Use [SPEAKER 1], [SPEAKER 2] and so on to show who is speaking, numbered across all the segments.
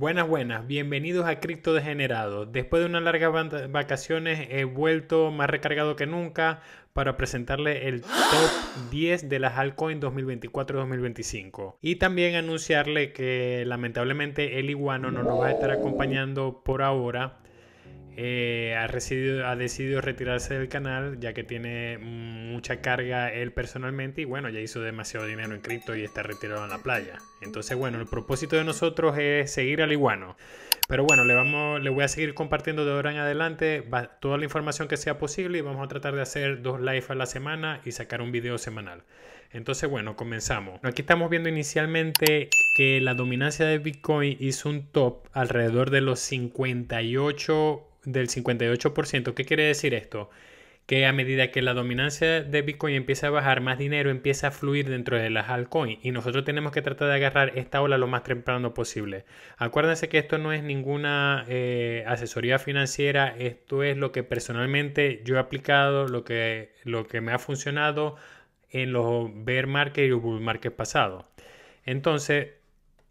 [SPEAKER 1] Buenas, buenas, bienvenidos a Cripto Degenerado. Después de unas largas vacaciones he vuelto más recargado que nunca para presentarle el top 10 de las altcoins 2024-2025. Y también anunciarle que lamentablemente el iguano no nos va a estar acompañando por ahora eh, ha, decidido, retirarse del canal ya que tiene mucha carga él personalmente y bueno, ya hizo demasiado dinero en cripto y está retirado en la playa. Entonces bueno, el propósito de nosotros es seguir al iguano. Pero bueno, le, vamos, le voy a seguir compartiendo de ahora en adelante toda la información que sea posible y vamos a tratar de hacer dos lives a la semana y sacar un video semanal. Entonces, bueno, comenzamos. Aquí estamos viendo inicialmente que la dominancia de Bitcoin hizo un top alrededor de los 58, del 58%. ¿Qué quiere decir esto? Que a medida que la dominancia de Bitcoin empieza a bajar, más dinero empieza a fluir dentro de las altcoins. Y nosotros tenemos que tratar de agarrar esta ola lo más temprano posible. Acuérdense que esto no es ninguna eh, asesoría financiera. Esto es lo que personalmente yo he aplicado, lo que, lo que me ha funcionado en los bear market y bull market pasados. Entonces,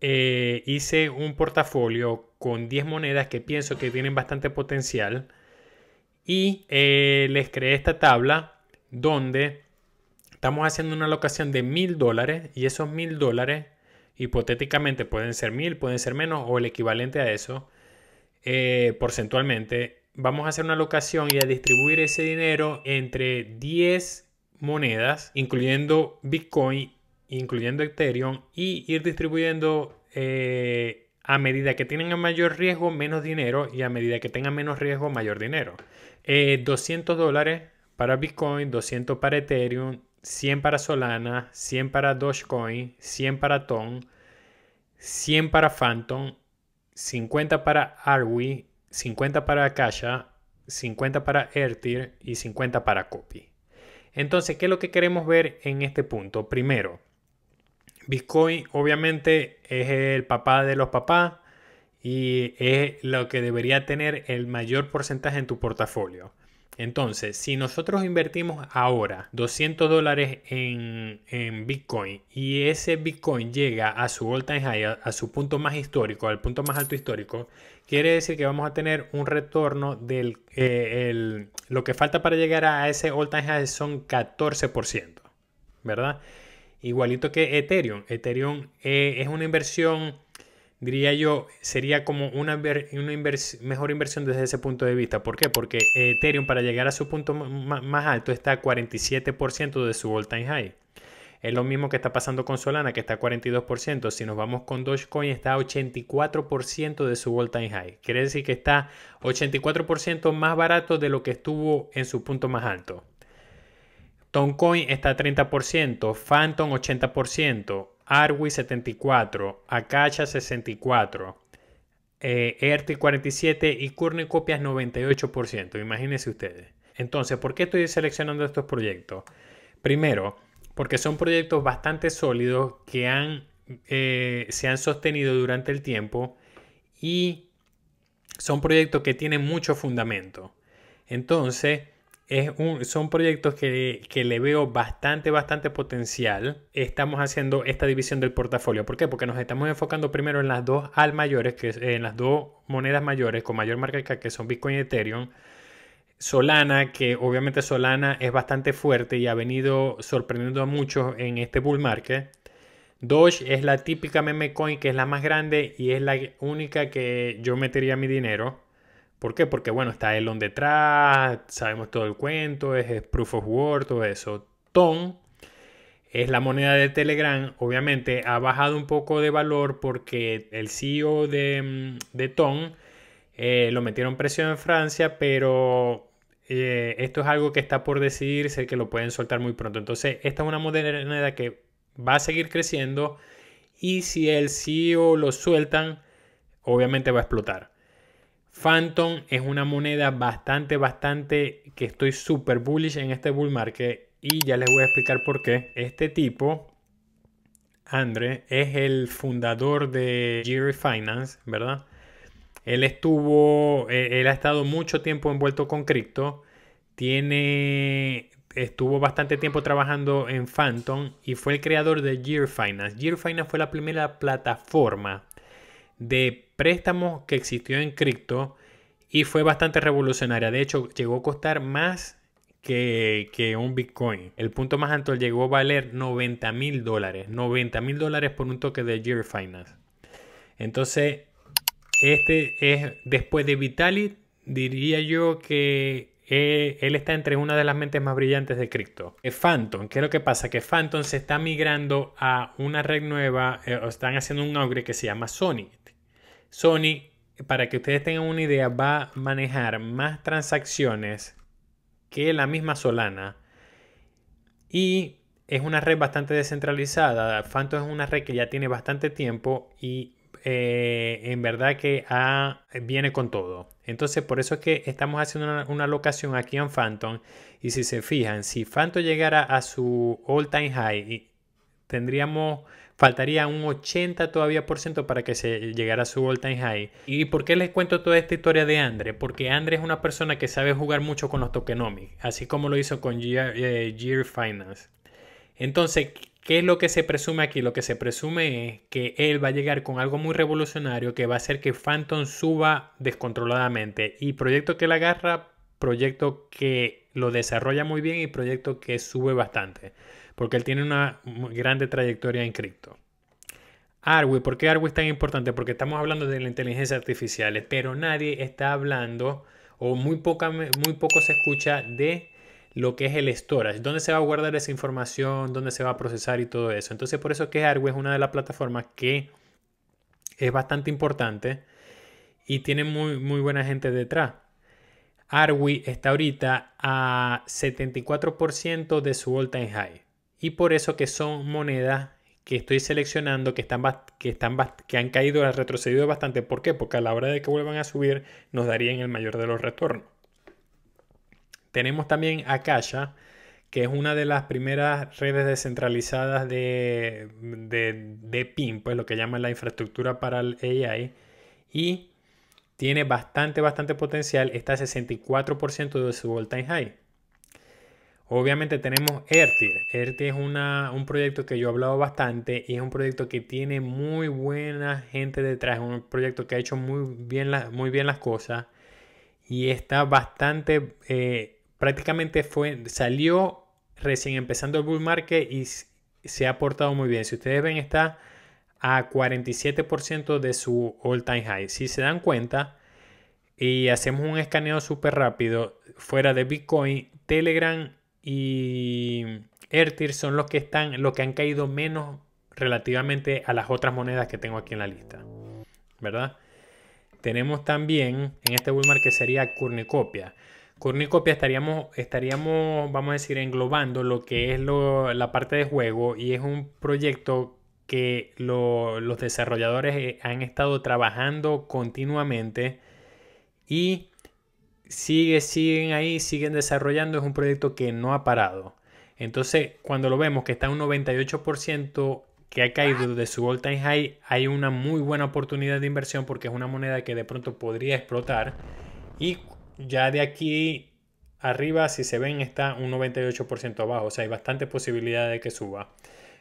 [SPEAKER 1] eh, hice un portafolio con 10 monedas que pienso que tienen bastante potencial y eh, les creé esta tabla donde estamos haciendo una locación de mil dólares y esos mil dólares hipotéticamente pueden ser mil, pueden ser menos o el equivalente a eso eh, porcentualmente. Vamos a hacer una locación. y a distribuir ese dinero entre 10 monedas, incluyendo Bitcoin, incluyendo Ethereum, y ir distribuyendo eh, a medida que tienen mayor riesgo, menos dinero, y a medida que tengan menos riesgo, mayor dinero. 200 eh, dólares para Bitcoin, 200 para Ethereum, 100 para Solana, 100 para Dogecoin, 100 para Tom, 100 para Phantom, 50 para Arwi, 50 para Kasha, 50 para Ertir y 50 para Copy. Entonces, ¿qué es lo que queremos ver en este punto? Primero, Bitcoin obviamente es el papá de los papás y es lo que debería tener el mayor porcentaje en tu portafolio. Entonces, si nosotros invertimos ahora 200 dólares en, Bitcoin y ese Bitcoin llega a su all time high, a, su punto más histórico, al punto más alto histórico, quiere decir que vamos a tener un retorno del... Eh, lo que falta para llegar a ese all time high son 14%, ¿verdad? Igualito que Ethereum. Ethereum eh, es una inversión diría yo, sería como una, una mejor inversión desde ese punto de vista. ¿Por qué? Porque Ethereum para llegar a su punto más alto está a 47% de su all-time high. Es lo mismo que está pasando con Solana, que está a 42%. Si nos vamos con Dogecoin, está a 84% de su all-time high. Quiere decir que está 84% más barato de lo que estuvo en su punto más alto. Toncoin está a 30%, Phantom 80%, Arwi 74, Acacha 64, eh, ERTI 47 y Copias 98%. Imagínense ustedes. Entonces, ¿por qué estoy seleccionando estos proyectos? Primero, porque son proyectos bastante sólidos que eh, se han sostenido durante el tiempo y son proyectos que tienen mucho fundamento. Entonces, son proyectos que, le veo bastante, bastante potencial. Estamos haciendo esta división del portafolio. ¿Por qué? Porque nos estamos enfocando primero en las dos al mayores, que en las dos monedas mayores con mayor marca que son Bitcoin y Ethereum. Solana, que obviamente Solana es bastante fuerte y ha venido sorprendiendo a muchos en este bull market. Doge es la típica meme coin que es la más grande y es la única que yo metería mi dinero. ¿Por qué? Porque bueno, está Elon detrás, sabemos todo el cuento, es, proof of work, todo eso. Ton es la moneda de Telegram, obviamente ha bajado un poco de valor porque el CEO de, mm, de Ton eh, lo metieron presión en Francia, pero eh, esto es algo que está por decidirse, que lo pueden soltar muy pronto. Entonces, esta es una moneda que va a seguir creciendo y si el CEO lo sueltan, obviamente va a explotar. Phantom es una moneda bastante, bastante que estoy súper bullish en este bull market y ya les voy a explicar por qué. Este tipo, Andre, es el fundador de Gear Finance, ¿verdad? Él estuvo, eh, él ha estado mucho tiempo envuelto con cripto, tiene, estuvo bastante tiempo trabajando en Phantom y fue el creador de Gear Finance. Gear Finance fue la primera plataforma de préstamos que existió en cripto y fue bastante revolucionaria. De hecho, llegó a costar más que, un Bitcoin. El punto más alto llegó a valer 90 mil dólares. 90 mil dólares por un toque de Gear Finance. Entonces, este es después de Vitalik, diría yo que eh, él está entre una de las mentes más brillantes de cripto. Phantom, ¿qué es lo que pasa? Que Phantom se está migrando a una red nueva, eh, están haciendo un upgrade que se llama Sony. Sony, para que ustedes tengan una idea, va a manejar más transacciones que la misma Solana. Y es una red bastante descentralizada. Phantom es una red que ya tiene bastante tiempo y eh, en verdad que ah, viene con todo. Entonces, por eso es que estamos haciendo una, una, locación aquí en Phantom. Y si se fijan, si Phantom llegara a su all time high, tendríamos Faltaría un 80 todavía por ciento para que se llegara a su all time high. ¿Y por qué les cuento toda esta historia de Andre? Porque Andre es una persona que sabe jugar mucho con los tokenomics, así como lo hizo con Gear, eh, Finance. Entonces, ¿Qué es lo que se presume aquí? Lo que se presume es que él va a llegar con algo muy revolucionario que va a hacer que Phantom suba descontroladamente. Y proyecto que la agarra, proyecto que lo desarrolla muy bien y proyecto que sube bastante porque él tiene una grande trayectoria en cripto. Arwi, ¿por qué Arwi es tan importante? Porque estamos hablando de la inteligencia artificial, pero nadie está hablando o muy, poca, muy poco se escucha de lo que es el storage, dónde se va a guardar esa información, dónde se va a procesar y todo eso. Entonces, por eso es que Arwi es una de las plataformas que es bastante importante y tiene muy, muy buena gente detrás. Arwi está ahorita a 74% de su all-time high y por eso que son monedas que estoy seleccionando que, están, que, están, que han caído, han retrocedido bastante. ¿Por qué? Porque a la hora de que vuelvan a subir nos darían el mayor de los retornos. Tenemos también Akasha, que es una de las primeras redes descentralizadas de, de, PIN, pues lo que llaman la infraestructura para el AI. Y tiene bastante, bastante potencial. Está a 64% de su Voltage high. Obviamente tenemos Ertir. Ertir es un proyecto que yo he hablado bastante y es un proyecto que tiene muy buena gente detrás. un proyecto que ha hecho muy bien, muy bien las cosas y está bastante, eh, prácticamente fue, salió recién empezando el bull market y se ha portado muy bien. Si ustedes ven está a 47% de su all time high. Si se dan cuenta y hacemos un escaneo súper rápido fuera de Bitcoin, Telegram y Ertir son los que están, los que han caído menos relativamente a las otras monedas que tengo aquí en la lista. ¿Verdad? Tenemos también en este bullmark que sería Cornucopia. Cornucopia estaríamos, estaríamos, vamos a decir, englobando lo que es la parte de juego y es un proyecto que los desarrolladores eh, han estado trabajando continuamente y sigue, siguen ahí, siguen desarrollando, es un proyecto que no ha parado. Entonces, cuando lo vemos que está un 98% que ha caído de su all time high, hay una muy buena oportunidad de inversión porque es una moneda que de pronto podría explotar. Y ya de aquí arriba, si se ven, está un 98% abajo. O sea, hay bastante posibilidad de que suba.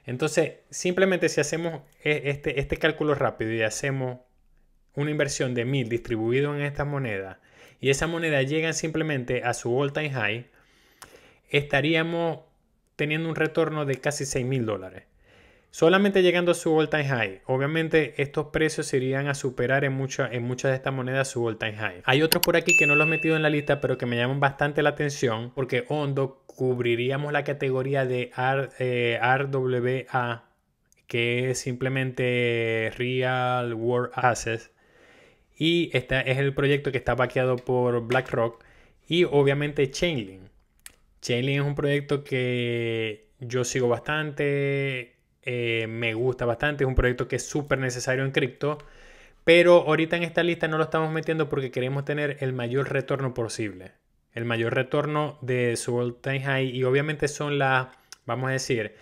[SPEAKER 1] Entonces, simplemente si hacemos e-, este, este cálculo rápido y hacemos una inversión de 1000 distribuido en esta moneda, y esa moneda llega simplemente a su all time high, estaríamos teniendo un retorno de casi 6 mil dólares. Solamente llegando a su all time high. Obviamente estos precios irían a superar en, mucha, en muchas de estas monedas su all time high. Hay otros por aquí que no los he metido en la lista pero que me llaman bastante la atención porque Hondo cubriríamos la categoría de R, eh, RWA que es simplemente Real World Assets y este es el proyecto que está baqueado por BlackRock y obviamente Chainlink. Chainlink es un proyecto que yo sigo bastante, eh, me gusta bastante, es un proyecto que es súper necesario en cripto, pero ahorita en esta lista no lo estamos metiendo porque queremos tener el mayor retorno posible, el mayor retorno de su high y obviamente son las, vamos a decir,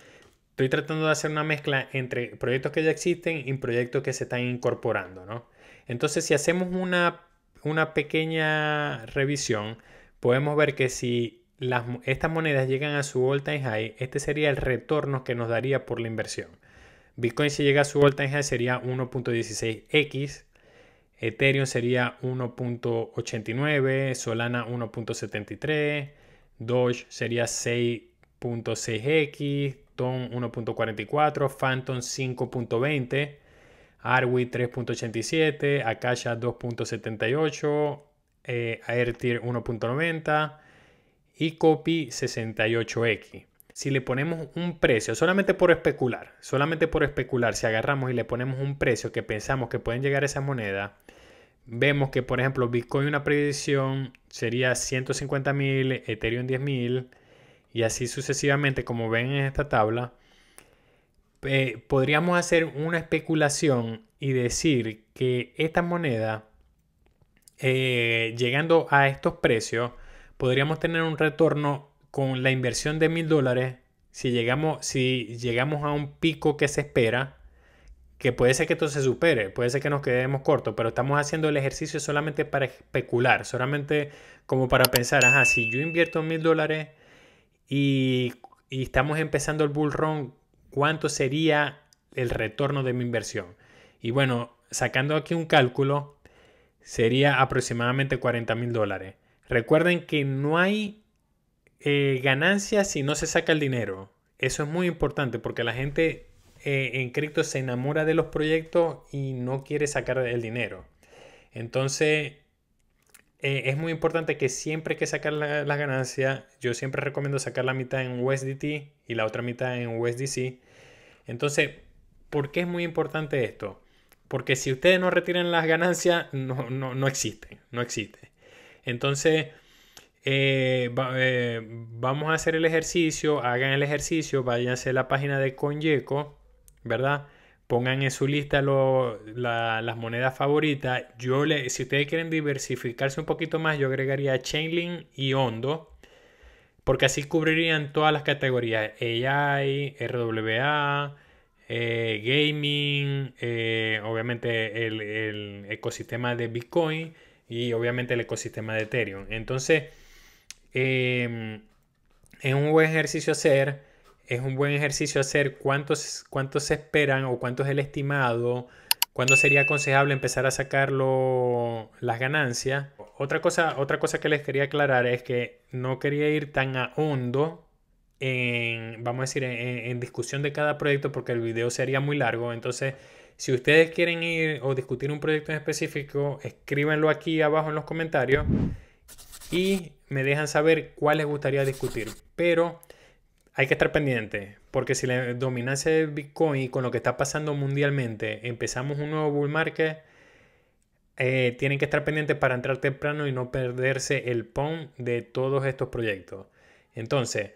[SPEAKER 1] estoy tratando de hacer una mezcla entre proyectos que ya existen y proyectos que se están incorporando, ¿no? Entonces, si hacemos una, pequeña revisión, podemos ver que si estas monedas llegan a su all-time high, este sería el retorno que nos daría por la inversión. Bitcoin si llega a su all-time high sería 1.16x, Ethereum sería 1.89, Solana 1.73, Doge sería 6.6x, Tom 1.44, Phantom 5.20. Arwi 3.87, Akasha 2.78, eh, 1.90 y Copy 68X. Si le ponemos un precio, solamente por especular, solamente por especular, si agarramos y le ponemos un precio que pensamos que pueden llegar a esa moneda, vemos que, por ejemplo, Bitcoin, una predicción sería 150.000, Ethereum 10.000 y así sucesivamente, como ven en esta tabla. Eh, podríamos hacer una especulación y decir que esta moneda, eh, llegando a estos precios, podríamos tener un retorno con la inversión de mil dólares. Si llegamos, si llegamos a un pico que se espera, que puede ser que esto se supere, puede ser que nos quedemos cortos, pero estamos haciendo el ejercicio solamente para especular, solamente como para pensar, si yo invierto mil dólares y, y, estamos empezando el bull run, cuánto sería el retorno de mi inversión. Y bueno, sacando aquí un cálculo, sería aproximadamente 40 mil dólares. Recuerden que no hay eh, ganancias si no se saca el dinero. Eso es muy importante porque la gente eh, en cripto se enamora de los proyectos y no quiere sacar el dinero. Entonces, eh, es muy importante que siempre que sacar las ganancias. Yo siempre recomiendo sacar la mitad en USDT y la otra mitad en USDC. Entonces, ¿por qué es muy importante esto? Porque si ustedes no retiran las ganancias, no, no, no existen, existe. Entonces, eh, eh, vamos a hacer el ejercicio, hagan el ejercicio, váyanse a la página de CoinGecko, ¿verdad? pongan en su lista las monedas favoritas. Yo le, si ustedes quieren diversificarse un poquito más, yo agregaría Chainlink y Hondo. Porque así cubrirían todas las categorías. AI, RWA, eh, gaming, eh, obviamente el, ecosistema de Bitcoin y obviamente el ecosistema de Ethereum. Entonces, em, es un buen ejercicio hacer es un buen ejercicio hacer cuántos, cuántos se esperan o cuánto es el estimado, cuándo sería aconsejable empezar a sacarlo las ganancias. Otra cosa, otra cosa que les quería aclarar es que no quería ir tan a hondo en, vamos a decir, en discusión de cada proyecto porque el video sería muy largo. Entonces, si ustedes quieren ir o discutir un proyecto en específico, escríbanlo aquí abajo en los comentarios y me dejan saber cuál les gustaría discutir. Pero hay que estar pendiente, porque si la dominancia de Bitcoin con lo que está pasando mundialmente empezamos un nuevo bull market, eh, tienen que estar pendientes para entrar temprano y no perderse el PON de todos estos proyectos. Entonces,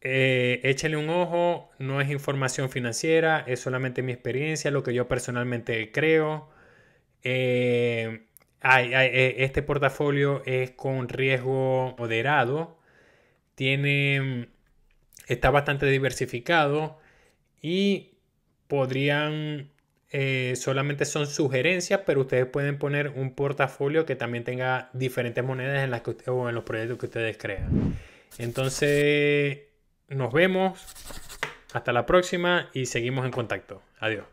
[SPEAKER 1] eh, échale un ojo, no es información financiera, es solamente mi experiencia, lo que yo personalmente creo. Eh, eh, este portafolio es con riesgo moderado, tiene está bastante diversificado y podrían, eh, solamente son sugerencias, pero ustedes pueden poner un portafolio que también tenga diferentes monedas en las que o en los proyectos que ustedes crean. Entonces, nos vemos. Hasta la próxima y seguimos en contacto. Adiós.